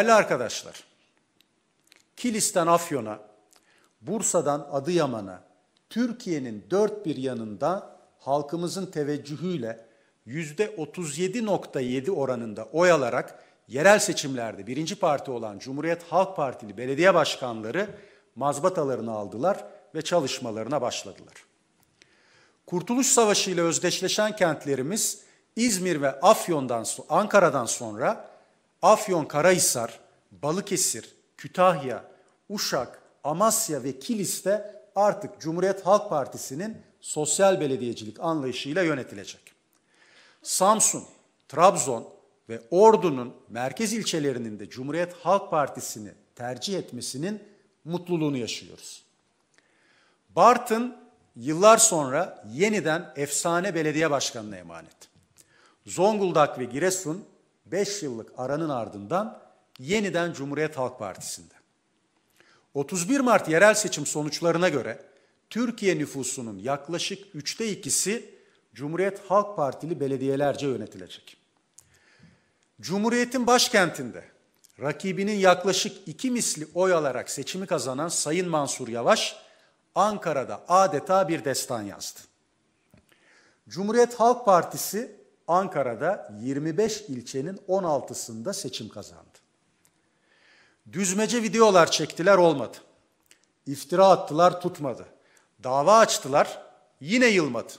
Değerli arkadaşlar, Kilis'ten Afyon'a, Bursa'dan Adıyaman'a, Türkiye'nin dört bir yanında halkımızın teveccühüyle yüzde %37.7 oranında oy alarak yerel seçimlerde birinci parti olan Cumhuriyet Halk Partili belediye başkanları mazbatalarını aldılar ve çalışmalarına başladılar. Kurtuluş Savaşı ile özdeşleşen kentlerimiz İzmir ve Afyon'dan Ankara'dan sonra Afyon Karahisar, Balıkesir, Kütahya, Uşak, Amasya ve Kilis'te artık Cumhuriyet Halk Partisi'nin sosyal belediyecilik anlayışıyla yönetilecek. Samsun, Trabzon ve Ordu'nun merkez ilçelerinin de Cumhuriyet Halk Partisi'ni tercih etmesinin mutluluğunu yaşıyoruz. Bartın yıllar sonra yeniden efsane belediye başkanına emanet. Zonguldak ve Giresun 5 yıllık aranın ardından yeniden Cumhuriyet Halk Partisi'nde. 31 Mart yerel seçim sonuçlarına göre Türkiye nüfusunun yaklaşık üçte ikisi Cumhuriyet Halk Partili belediyelerce yönetilecek. Cumhuriyetin başkentinde rakibinin yaklaşık iki misli oy alarak seçimi kazanan Sayın Mansur Yavaş, Ankara'da adeta bir destan yazdı. Cumhuriyet Halk Partisi Ankara'da 25 ilçenin 16'sında seçim kazandı. Düzmece videolar çektiler olmadı. İftira attılar tutmadı. Dava açtılar yine yılmadı.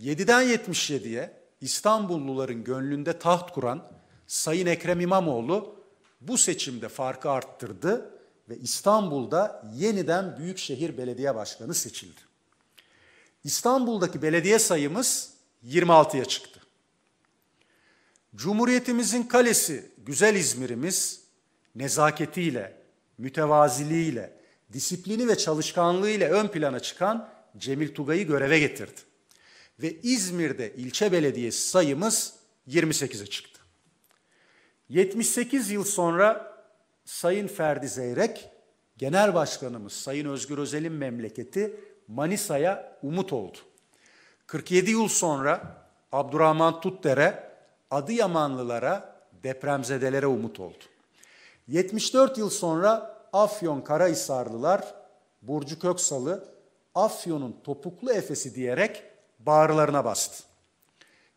7'den 77'ye İstanbulluların gönlünde taht kuran Sayın Ekrem İmamoğlu bu seçimde farkı arttırdı ve İstanbul'da yeniden Büyükşehir Belediye Başkanı seçildi. İstanbul'daki belediye sayımız 26'ya çıktı. Cumhuriyetimizin kalesi güzel İzmir'imiz nezaketiyle, mütevaziliğiyle, disiplini ve çalışkanlığıyla ön plana çıkan Cemil Tugay'ı göreve getirdi. Ve İzmir'de ilçe belediyesi sayımız 28'e çıktı. 78 yıl sonra Sayın Ferdi Zeyrek, Genel Başkanımız Sayın Özgür Özel'in memleketi Manisa'ya umut oldu. 47 yıl sonra Abdurrahman Tutdere Adıyamanlılara, depremzedelere umut oldu. 74 yıl sonra Afyon Karahisarlılar, Burcu Köksal'ı Afyon'un topuklu efesi diyerek bağırlarına bastı.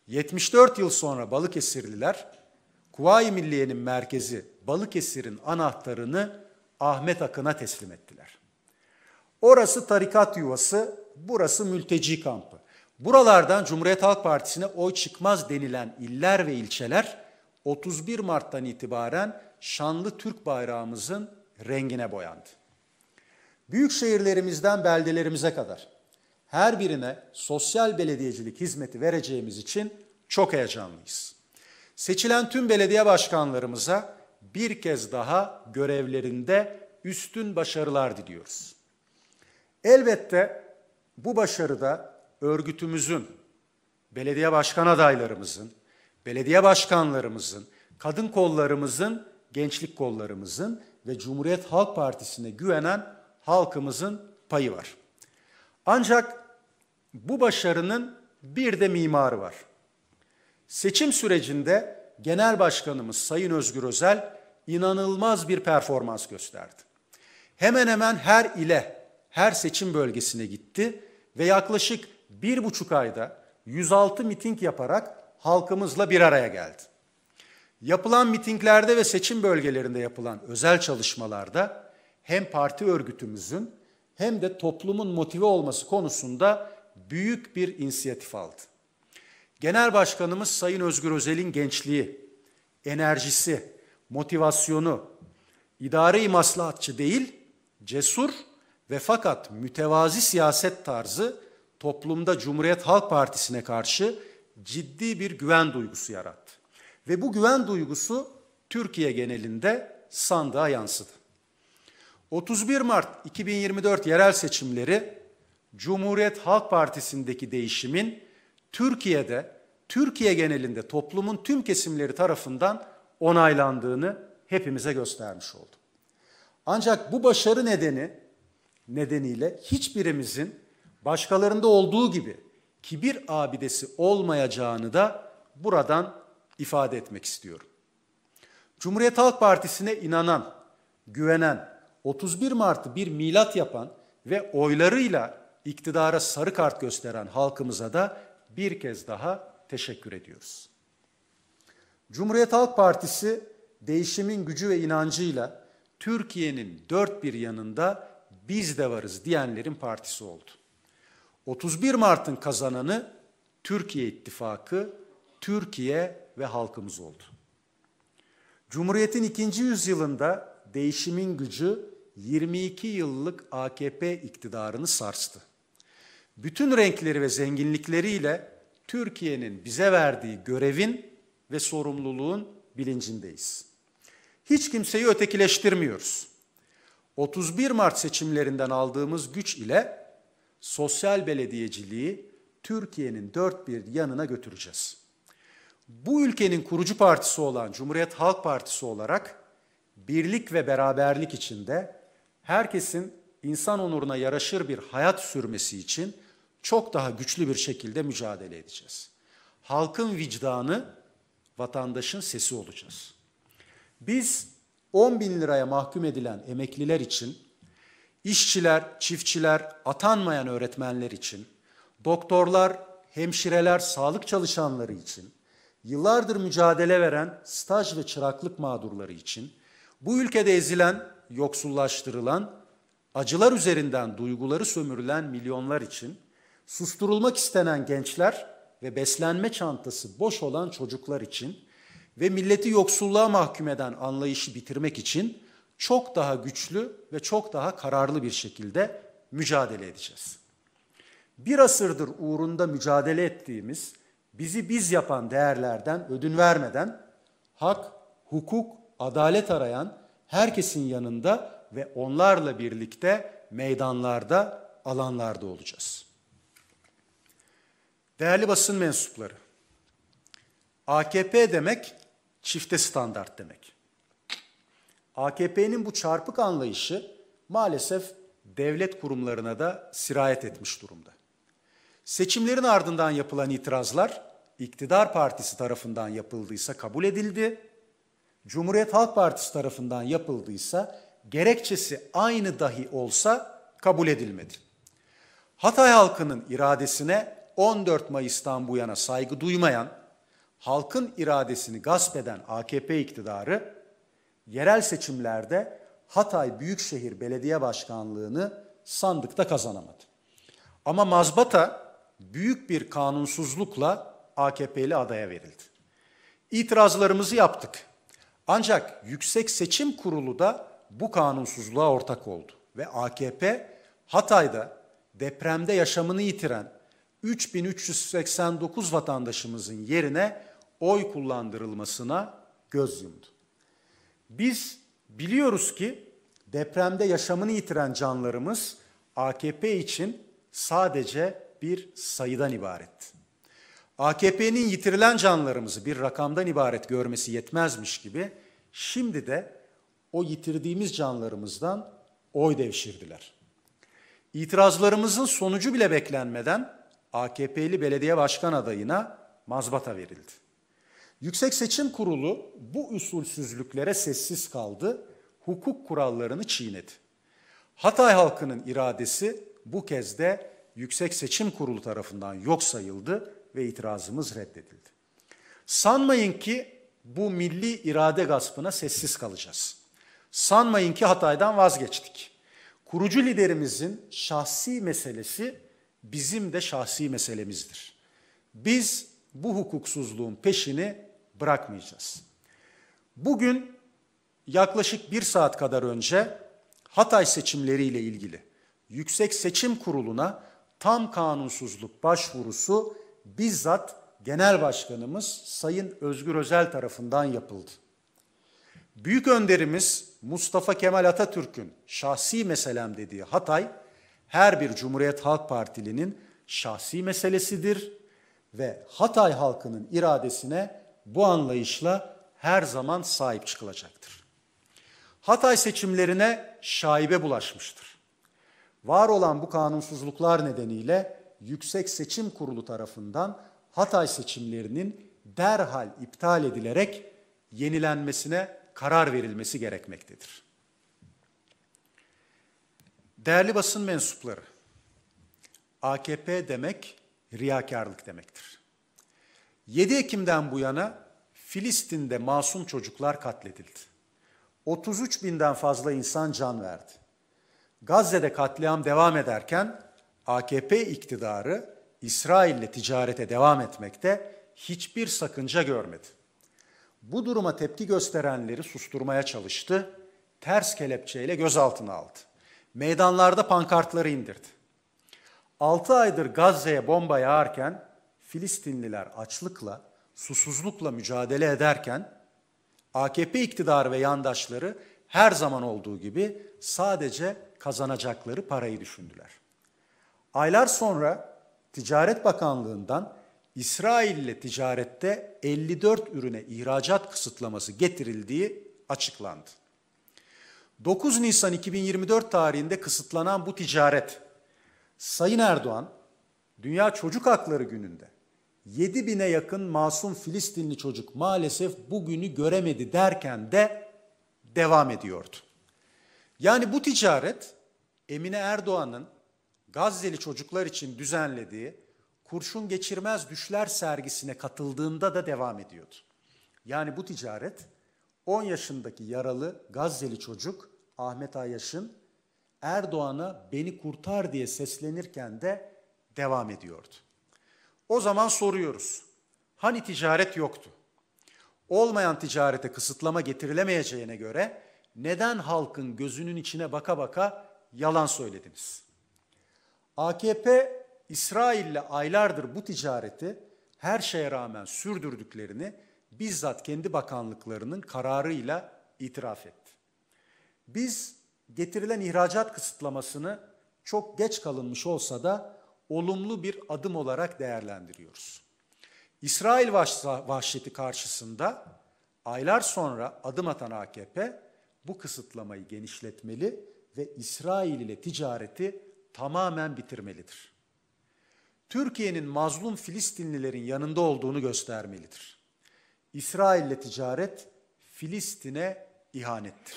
74 yıl sonra Balıkesirliler, Kuvayi Milliye'nin merkezi Balıkesir'in anahtarını Ahmet Akın'a teslim ettiler. Orası tarikat yuvası, burası mülteci kampı. Buralardan Cumhuriyet Halk Partisi'ne oy çıkmaz denilen iller ve ilçeler 31 Mart'tan itibaren şanlı Türk bayrağımızın rengine boyandı. Büyük şehirlerimizden beldelerimize kadar her birine sosyal belediyecilik hizmeti vereceğimiz için çok heyecanlıyız. Seçilen tüm belediye başkanlarımıza bir kez daha görevlerinde üstün başarılar diliyoruz. Elbette bu başarıda örgütümüzün, belediye başkan adaylarımızın, belediye başkanlarımızın, kadın kollarımızın, gençlik kollarımızın ve Cumhuriyet Halk Partisi'ne güvenen halkımızın payı var. Ancak bu başarının bir de mimarı var. Seçim sürecinde Genel Başkanımız Sayın Özgür Özel inanılmaz bir performans gösterdi. Hemen hemen her ile, her seçim bölgesine gitti ve yaklaşık bir buçuk ayda 106 miting yaparak halkımızla bir araya geldi. Yapılan mitinglerde ve seçim bölgelerinde yapılan özel çalışmalarda hem parti örgütümüzün hem de toplumun motive olması konusunda büyük bir inisiyatif aldı. Genel Başkanımız Sayın Özgür Özel'in gençliği, enerjisi, motivasyonu idare-i maslahatçı değil, cesur ve fakat mütevazi siyaset tarzı toplumda Cumhuriyet Halk Partisi'ne karşı ciddi bir güven duygusu yarattı. Ve bu güven duygusu Türkiye genelinde sandığa yansıdı. 31 Mart 2024 yerel seçimleri Cumhuriyet Halk Partisi'ndeki değişimin Türkiye'de, Türkiye genelinde toplumun tüm kesimleri tarafından onaylandığını hepimize göstermiş oldu. Ancak bu başarı nedeni nedeniyle hiçbirimizin başkalarında olduğu gibi kibir abidesi olmayacağını da buradan ifade etmek istiyorum. Cumhuriyet Halk Partisi'ne inanan, güvenen, 31 Mart'ı bir milat yapan ve oylarıyla iktidara sarı kart gösteren halkımıza da bir kez daha teşekkür ediyoruz. Cumhuriyet Halk Partisi değişimin gücü ve inancıyla Türkiye'nin dört bir yanında biz de varız diyenlerin partisi oldu. 31 Mart'ın kazananı Türkiye İttifakı, Türkiye ve halkımız oldu. Cumhuriyet'in ikinci yüzyılında değişimin gücü 22 yıllık AKP iktidarını sarstı. Bütün renkleri ve zenginlikleriyle Türkiye'nin bize verdiği görevin ve sorumluluğun bilincindeyiz. Hiç kimseyi ötekileştirmiyoruz. 31 Mart seçimlerinden aldığımız güç ile sosyal belediyeciliği Türkiye'nin dört bir yanına götüreceğiz. Bu ülkenin kurucu partisi olan Cumhuriyet Halk Partisi olarak birlik ve beraberlik içinde herkesin insan onuruna yaraşır bir hayat sürmesi için çok daha güçlü bir şekilde mücadele edeceğiz. Halkın vicdanı, vatandaşın sesi olacağız. Biz 10 bin liraya mahkum edilen emekliler için işçiler, çiftçiler, atanmayan öğretmenler için, doktorlar, hemşireler, sağlık çalışanları için, yıllardır mücadele veren staj ve çıraklık mağdurları için, bu ülkede ezilen, yoksullaştırılan, acılar üzerinden duyguları sömürülen milyonlar için, susturulmak istenen gençler ve beslenme çantası boş olan çocuklar için ve milleti yoksulluğa mahkum eden anlayışı bitirmek için çok daha güçlü ve çok daha kararlı bir şekilde mücadele edeceğiz. Bir asırdır uğrunda mücadele ettiğimiz, bizi biz yapan değerlerden ödün vermeden hak, hukuk, adalet arayan herkesin yanında ve onlarla birlikte meydanlarda, alanlarda olacağız. Değerli basın mensupları, AKP demek çifte standart demek. AKP'nin bu çarpık anlayışı maalesef devlet kurumlarına da sirayet etmiş durumda. Seçimlerin ardından yapılan itirazlar iktidar partisi tarafından yapıldıysa kabul edildi. Cumhuriyet Halk Partisi tarafından yapıldıysa gerekçesi aynı dahi olsa kabul edilmedi. Hatay halkının iradesine 14 Mayıs'tan bu yana saygı duymayan, halkın iradesini gasp eden AKP iktidarı yerel seçimlerde Hatay Büyükşehir Belediye Başkanlığı'nı sandıkta kazanamadı. Ama mazbata büyük bir kanunsuzlukla AKP'li adaya verildi. İtirazlarımızı yaptık. Ancak Yüksek Seçim Kurulu da bu kanunsuzluğa ortak oldu ve AKP Hatay'da depremde yaşamını yitiren 3389 vatandaşımızın yerine oy kullandırılmasına göz yumdu. Biz biliyoruz ki depremde yaşamını yitiren canlarımız AKP için sadece bir sayıdan ibaret. AKP'nin yitirilen canlarımızı bir rakamdan ibaret görmesi yetmezmiş gibi şimdi de o yitirdiğimiz canlarımızdan oy devşirdiler. İtirazlarımızın sonucu bile beklenmeden AKP'li belediye başkan adayına mazbata verildi. Yüksek Seçim Kurulu bu usulsüzlüklere sessiz kaldı, hukuk kurallarını çiğnedi. Hatay halkının iradesi bu kez de Yüksek Seçim Kurulu tarafından yok sayıldı ve itirazımız reddedildi. Sanmayın ki bu milli irade gaspına sessiz kalacağız. Sanmayın ki Hatay'dan vazgeçtik. Kurucu liderimizin şahsi meselesi bizim de şahsi meselemizdir. Biz bu hukuksuzluğun peşini bırakmayacağız. Bugün yaklaşık bir saat kadar önce Hatay seçimleriyle ilgili Yüksek Seçim Kurulu'na tam kanunsuzluk başvurusu bizzat Genel Başkanımız Sayın Özgür Özel tarafından yapıldı. Büyük önderimiz Mustafa Kemal Atatürk'ün şahsi meselem dediği Hatay, her bir Cumhuriyet Halk Partilinin şahsi meselesidir ve Hatay halkının iradesine bu anlayışla her zaman sahip çıkılacaktır. Hatay seçimlerine şaibe bulaşmıştır. Var olan bu kanunsuzluklar nedeniyle Yüksek Seçim Kurulu tarafından Hatay seçimlerinin derhal iptal edilerek yenilenmesine karar verilmesi gerekmektedir. Değerli basın mensupları, AKP demek riyakarlık demektir. 7 Ekim'den bu yana Filistin'de masum çocuklar katledildi. 33 binden fazla insan can verdi. Gazze'de katliam devam ederken AKP iktidarı İsrail'le ticarete devam etmekte hiçbir sakınca görmedi. Bu duruma tepki gösterenleri susturmaya çalıştı, ters kelepçeyle gözaltına aldı. Meydanlarda pankartları indirdi. 6 aydır Gazze'ye bomba yağarken Filistinliler açlıkla, susuzlukla mücadele ederken AKP iktidarı ve yandaşları her zaman olduğu gibi sadece kazanacakları parayı düşündüler. Aylar sonra Ticaret Bakanlığı'ndan İsrail ile ticarette 54 ürüne ihracat kısıtlaması getirildiği açıklandı. 9 Nisan 2024 tarihinde kısıtlanan bu ticaret Sayın Erdoğan Dünya Çocuk Hakları Günü'nde 7 bine yakın masum Filistinli çocuk maalesef bugünü göremedi derken de devam ediyordu. Yani bu ticaret Emine Erdoğan'ın Gazze'li çocuklar için düzenlediği kurşun geçirmez düşler sergisine katıldığında da devam ediyordu. Yani bu ticaret 10 yaşındaki yaralı Gazze'li çocuk Ahmet Ayyaş'ın Erdoğan'a beni kurtar diye seslenirken de devam ediyordu. O zaman soruyoruz. Hani ticaret yoktu? Olmayan ticarete kısıtlama getirilemeyeceğine göre neden halkın gözünün içine baka baka yalan söylediniz? AKP İsrail'le aylardır bu ticareti her şeye rağmen sürdürdüklerini bizzat kendi bakanlıklarının kararıyla itiraf etti. Biz getirilen ihracat kısıtlamasını çok geç kalınmış olsa da olumlu bir adım olarak değerlendiriyoruz. İsrail vahşeti karşısında aylar sonra adım atan AKP bu kısıtlamayı genişletmeli ve İsrail ile ticareti tamamen bitirmelidir. Türkiye'nin mazlum Filistinlilerin yanında olduğunu göstermelidir. İsrail ile ticaret Filistin'e ihanettir.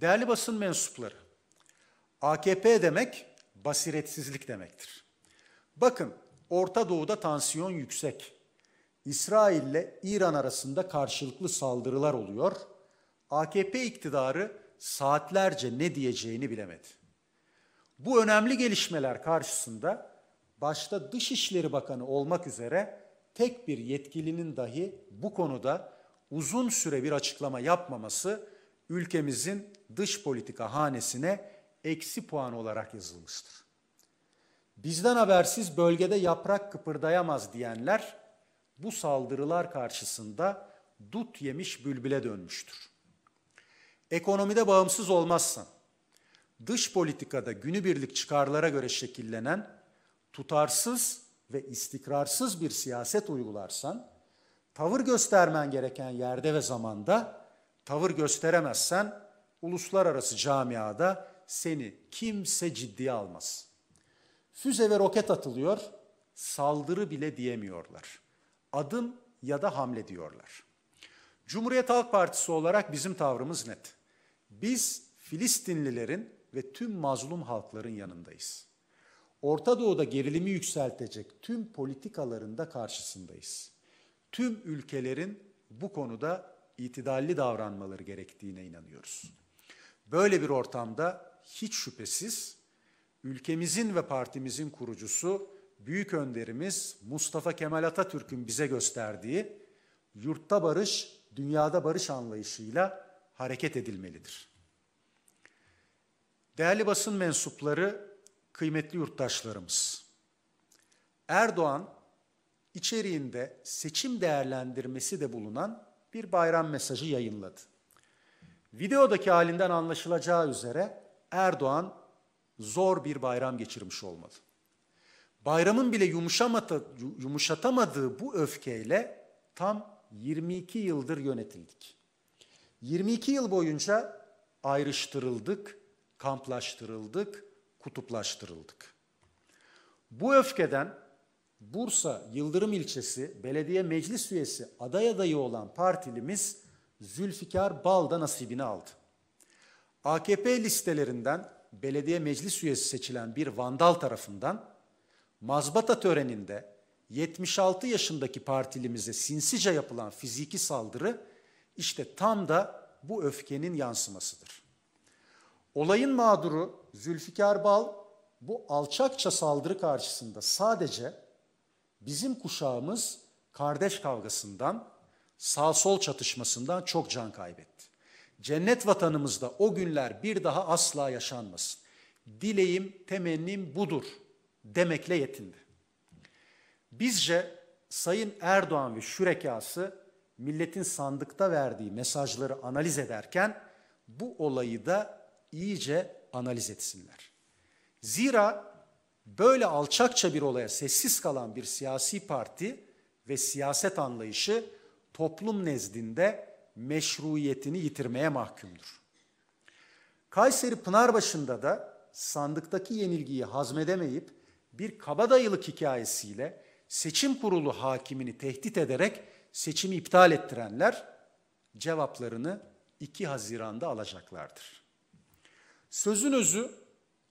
Değerli basın mensupları, AKP demek basiretsizlik demektir. Bakın Orta Doğu'da tansiyon yüksek. İsrail ile İran arasında karşılıklı saldırılar oluyor. AKP iktidarı saatlerce ne diyeceğini bilemedi. Bu önemli gelişmeler karşısında başta Dışişleri Bakanı olmak üzere tek bir yetkilinin dahi bu konuda uzun süre bir açıklama yapmaması ülkemizin dış politika hanesine eksi puan olarak yazılmıştır. Bizden habersiz bölgede yaprak kıpırdayamaz diyenler bu saldırılar karşısında dut yemiş bülbüle dönmüştür. Ekonomide bağımsız olmazsan, dış politikada günübirlik çıkarlara göre şekillenen tutarsız ve istikrarsız bir siyaset uygularsan, tavır göstermen gereken yerde ve zamanda tavır gösteremezsen uluslararası camiada seni kimse ciddiye almaz. Füze ve roket atılıyor, saldırı bile diyemiyorlar. Adım ya da hamle diyorlar. Cumhuriyet Halk Partisi olarak bizim tavrımız net. Biz Filistinlilerin ve tüm mazlum halkların yanındayız. Orta Doğu'da gerilimi yükseltecek tüm politikalarında karşısındayız. Tüm ülkelerin bu konuda itidalli davranmaları gerektiğine inanıyoruz. Böyle bir ortamda hiç şüphesiz ülkemizin ve partimizin kurucusu büyük önderimiz Mustafa Kemal Atatürk'ün bize gösterdiği yurtta barış, dünyada barış anlayışıyla hareket edilmelidir. Değerli basın mensupları, kıymetli yurttaşlarımız. Erdoğan içeriğinde seçim değerlendirmesi de bulunan bir bayram mesajı yayınladı. Videodaki halinden anlaşılacağı üzere Erdoğan zor bir bayram geçirmiş olmalı. Bayramın bile yumuşatamadığı bu öfkeyle tam 22 yıldır yönetildik. 22 yıl boyunca ayrıştırıldık, kamplaştırıldık, kutuplaştırıldık. Bu öfkeden Bursa Yıldırım ilçesi belediye meclis üyesi aday adayı olan partilimiz Zülfikar Bal'da nasibini aldı. AKP listelerinden belediye meclis üyesi seçilen bir vandal tarafından mazbata töreninde 76 yaşındaki partilimize sinsice yapılan fiziki saldırı işte tam da bu öfkenin yansımasıdır. Olayın mağduru Zülfikar Bal bu alçakça saldırı karşısında sadece bizim kuşağımız kardeş kavgasından, sağ sol çatışmasından çok can kaybetti. Cennet vatanımızda o günler bir daha asla yaşanmasın. Dileğim, temennim budur demekle yetindi. Bizce Sayın Erdoğan ve şürekası milletin sandıkta verdiği mesajları analiz ederken bu olayı da iyice analiz etsinler. Zira böyle alçakça bir olaya sessiz kalan bir siyasi parti ve siyaset anlayışı toplum nezdinde meşruiyetini yitirmeye mahkumdur. Kayseri Pınarbaşı'nda da sandıktaki yenilgiyi hazmedemeyip bir kabadayılık hikayesiyle seçim kurulu hakimini tehdit ederek seçimi iptal ettirenler cevaplarını 2 Haziran'da alacaklardır. Sözün özü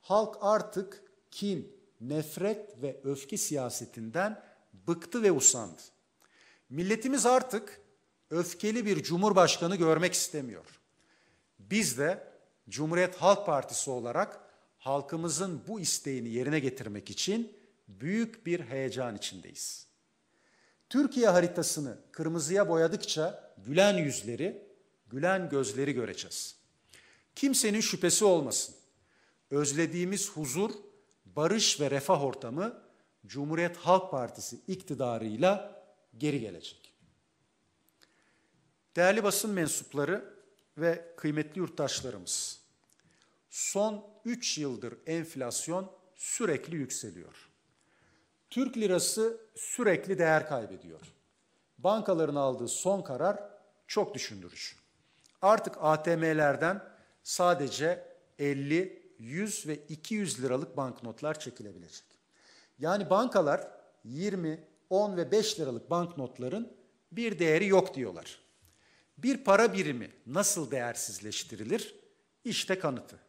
halk artık kin, nefret ve öfke siyasetinden bıktı ve usandı. Milletimiz artık öfkeli bir cumhurbaşkanı görmek istemiyor. Biz de Cumhuriyet Halk Partisi olarak halkımızın bu isteğini yerine getirmek için büyük bir heyecan içindeyiz. Türkiye haritasını kırmızıya boyadıkça gülen yüzleri, gülen gözleri göreceğiz. Kimsenin şüphesi olmasın. Özlediğimiz huzur, barış ve refah ortamı Cumhuriyet Halk Partisi iktidarıyla geri gelecek. Değerli basın mensupları ve kıymetli yurttaşlarımız, son 3 yıldır enflasyon sürekli yükseliyor. Türk lirası sürekli değer kaybediyor. Bankaların aldığı son karar çok düşündürücü. Artık ATM'lerden sadece 50, 100 ve 200 liralık banknotlar çekilebilecek. Yani bankalar 20, 10 ve 5 liralık banknotların bir değeri yok diyorlar. Bir para birimi nasıl değersizleştirilir? İşte kanıtı.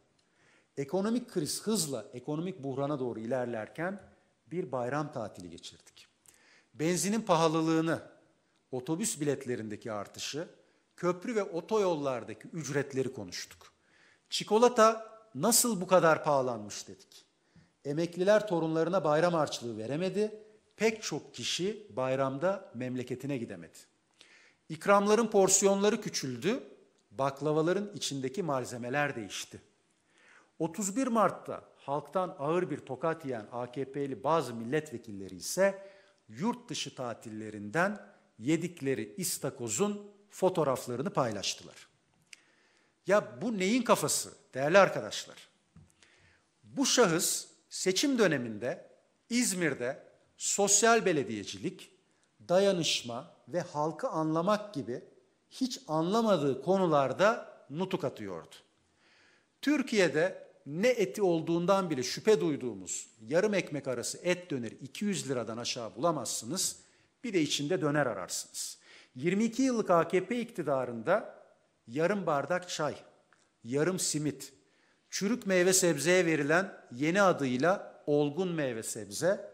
Ekonomik kriz hızla ekonomik buhrana doğru ilerlerken bir bayram tatili geçirdik. Benzinin pahalılığını, otobüs biletlerindeki artışı, köprü ve otoyollardaki ücretleri konuştuk. Çikolata nasıl bu kadar pahalanmış dedik. Emekliler torunlarına bayram harçlığı veremedi, pek çok kişi bayramda memleketine gidemedi. İkramların porsiyonları küçüldü, baklavaların içindeki malzemeler değişti. 31 Mart'ta halktan ağır bir tokat yiyen AKP'li bazı milletvekilleri ise yurt dışı tatillerinden yedikleri istakozun fotoğraflarını paylaştılar. Ya bu neyin kafası değerli arkadaşlar? Bu şahıs seçim döneminde İzmir'de sosyal belediyecilik, dayanışma ve halkı anlamak gibi hiç anlamadığı konularda nutuk atıyordu. Türkiye'de ne eti olduğundan bile şüphe duyduğumuz yarım ekmek arası et döner 200 liradan aşağı bulamazsınız. Bir de içinde döner ararsınız. 22 yıllık AKP iktidarında yarım bardak çay, yarım simit, çürük meyve sebzeye verilen yeni adıyla olgun meyve sebze,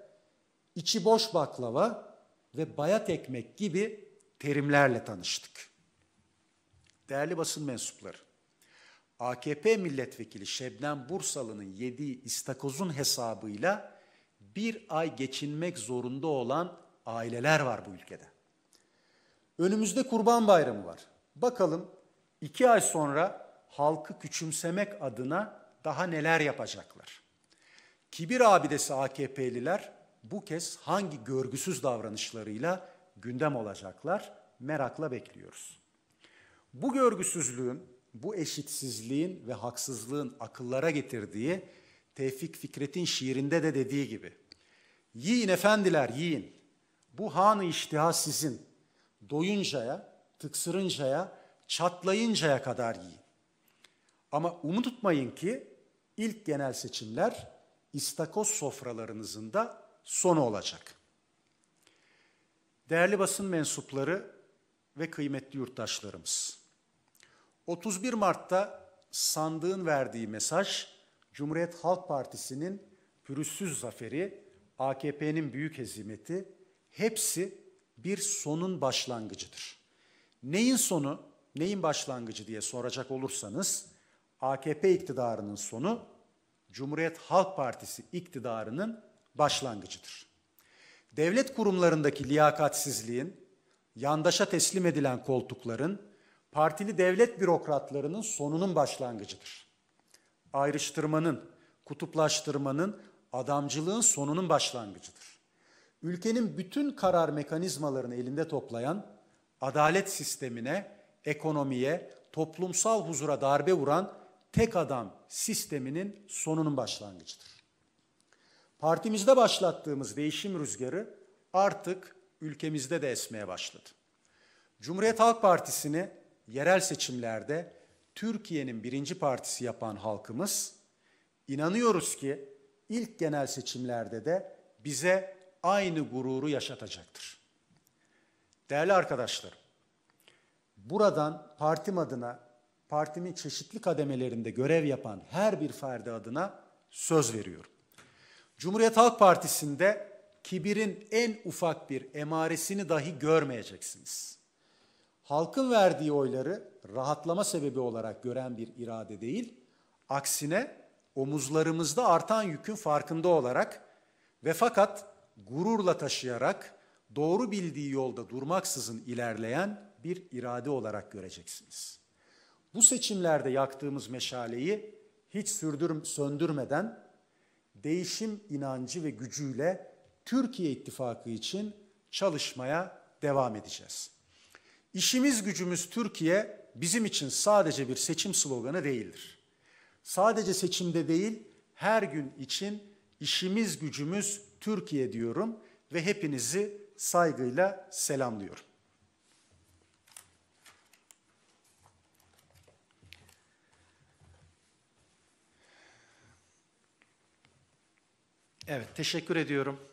içi boş baklava, ve bayat ekmek gibi terimlerle tanıştık. Değerli basın mensupları, AKP milletvekili Şebnem Bursalı'nın yediği istakozun hesabıyla bir ay geçinmek zorunda olan aileler var bu ülkede. Önümüzde Kurban Bayramı var. Bakalım iki ay sonra halkı küçümsemek adına daha neler yapacaklar. Kibir abidesi AKP'liler bu kez hangi görgüsüz davranışlarıyla gündem olacaklar merakla bekliyoruz. Bu görgüsüzlüğün, bu eşitsizliğin ve haksızlığın akıllara getirdiği Tevfik Fikret'in şiirinde de dediği gibi Yiyin efendiler yiyin, bu hanı iştiha sizin, doyuncaya, tıksırıncaya, çatlayıncaya kadar yiyin. Ama unutmayın ki ilk genel seçimler istakoz sofralarınızın da sonu olacak. Değerli basın mensupları ve kıymetli yurttaşlarımız. 31 Mart'ta sandığın verdiği mesaj Cumhuriyet Halk Partisi'nin pürüzsüz zaferi, AKP'nin büyük hezimeti hepsi bir sonun başlangıcıdır. Neyin sonu, neyin başlangıcı diye soracak olursanız AKP iktidarının sonu Cumhuriyet Halk Partisi iktidarının başlangıcıdır. Devlet kurumlarındaki liyakatsizliğin, yandaşa teslim edilen koltukların, partili devlet bürokratlarının sonunun başlangıcıdır. Ayrıştırmanın, kutuplaştırmanın, adamcılığın sonunun başlangıcıdır. Ülkenin bütün karar mekanizmalarını elinde toplayan, adalet sistemine, ekonomiye, toplumsal huzura darbe vuran tek adam sisteminin sonunun başlangıcıdır. Partimizde başlattığımız değişim rüzgarı artık ülkemizde de esmeye başladı. Cumhuriyet Halk Partisi'ni yerel seçimlerde Türkiye'nin birinci partisi yapan halkımız, inanıyoruz ki ilk genel seçimlerde de bize aynı gururu yaşatacaktır. Değerli arkadaşlarım, buradan partim adına, partimin çeşitli kademelerinde görev yapan her bir ferdi adına söz veriyorum. Cumhuriyet Halk Partisi'nde kibirin en ufak bir emaresini dahi görmeyeceksiniz. Halkın verdiği oyları rahatlama sebebi olarak gören bir irade değil, aksine omuzlarımızda artan yükün farkında olarak ve fakat gururla taşıyarak doğru bildiği yolda durmaksızın ilerleyen bir irade olarak göreceksiniz. Bu seçimlerde yaktığımız meşaleyi hiç sürdür, söndürmeden değişim inancı ve gücüyle Türkiye ittifakı için çalışmaya devam edeceğiz. İşimiz gücümüz Türkiye bizim için sadece bir seçim sloganı değildir. Sadece seçimde değil, her gün için işimiz gücümüz Türkiye diyorum ve hepinizi saygıyla selamlıyorum. Evet, teşekkür ediyorum.